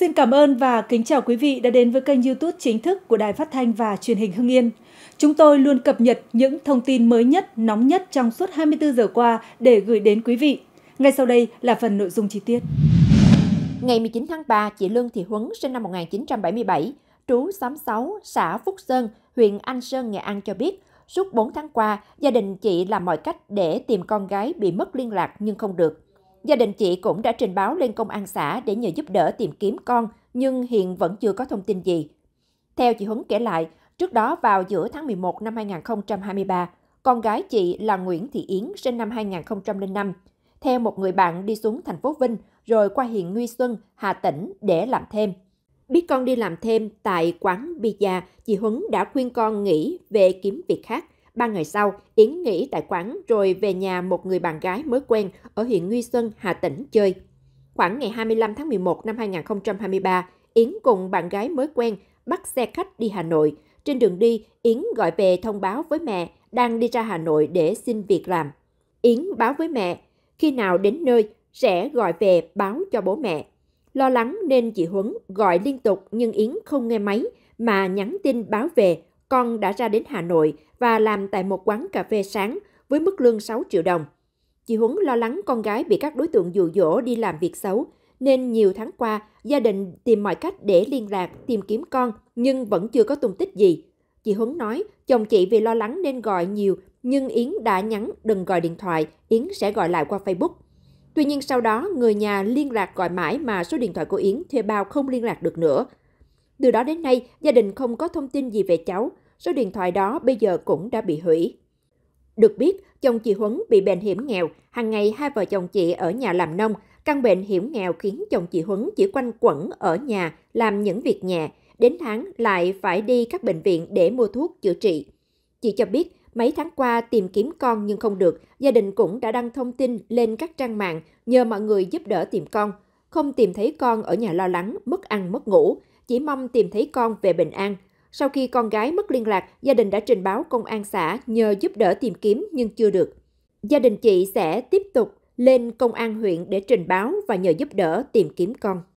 Xin cảm ơn và kính chào quý vị đã đến với kênh YouTube chính thức của Đài Phát thanh và Truyền hình Hưng Yên. Chúng tôi luôn cập nhật những thông tin mới nhất, nóng nhất trong suốt 24 giờ qua để gửi đến quý vị. Ngay sau đây là phần nội dung chi tiết. Ngày 19 tháng 3, chị Lương Thị Huấn sinh năm 1977, trú xóm 6, xã Phúc Sơn, huyện Anh Sơn, Nghệ An cho biết, suốt 4 tháng qua, gia đình chị làm mọi cách để tìm con gái bị mất liên lạc nhưng không được. Gia đình chị cũng đã trình báo lên công an xã để nhờ giúp đỡ tìm kiếm con, nhưng hiện vẫn chưa có thông tin gì. Theo chị Huấn kể lại, trước đó vào giữa tháng 11 năm 2023, con gái chị là Nguyễn Thị Yến sinh năm 2005, theo một người bạn đi xuống thành phố Vinh rồi qua huyện Nguy Xuân, Hà Tĩnh để làm thêm. Biết con đi làm thêm tại quán bia, chị Huấn đã khuyên con nghỉ về kiếm việc khác – Ba ngày sau, Yến nghỉ tại quán rồi về nhà một người bạn gái mới quen ở huyện Nguy Xuân, Hà Tĩnh chơi. Khoảng ngày 25 tháng 11 năm 2023, Yến cùng bạn gái mới quen bắt xe khách đi Hà Nội. Trên đường đi, Yến gọi về thông báo với mẹ đang đi ra Hà Nội để xin việc làm. Yến báo với mẹ, khi nào đến nơi sẽ gọi về báo cho bố mẹ. Lo lắng nên chị Huấn gọi liên tục nhưng Yến không nghe máy mà nhắn tin báo về con đã ra đến Hà Nội và làm tại một quán cà phê sáng với mức lương 6 triệu đồng. Chị Huấn lo lắng con gái bị các đối tượng dụ dỗ đi làm việc xấu, nên nhiều tháng qua gia đình tìm mọi cách để liên lạc, tìm kiếm con nhưng vẫn chưa có tung tích gì. Chị Huấn nói chồng chị vì lo lắng nên gọi nhiều nhưng Yến đã nhắn đừng gọi điện thoại, Yến sẽ gọi lại qua Facebook. Tuy nhiên sau đó người nhà liên lạc gọi mãi mà số điện thoại của Yến thuê bao không liên lạc được nữa. Từ đó đến nay, gia đình không có thông tin gì về cháu. Số điện thoại đó bây giờ cũng đã bị hủy. Được biết, chồng chị Huấn bị bệnh hiểm nghèo. Hàng ngày hai vợ chồng chị ở nhà làm nông. Căn bệnh hiểm nghèo khiến chồng chị Huấn chỉ quanh quẩn ở nhà làm những việc nhà Đến tháng lại phải đi các bệnh viện để mua thuốc chữa trị. Chị cho biết, mấy tháng qua tìm kiếm con nhưng không được, gia đình cũng đã đăng thông tin lên các trang mạng nhờ mọi người giúp đỡ tìm con. Không tìm thấy con ở nhà lo lắng, mất ăn, mất ngủ, chỉ mong tìm thấy con về bình an. Sau khi con gái mất liên lạc, gia đình đã trình báo công an xã nhờ giúp đỡ tìm kiếm nhưng chưa được. Gia đình chị sẽ tiếp tục lên công an huyện để trình báo và nhờ giúp đỡ tìm kiếm con.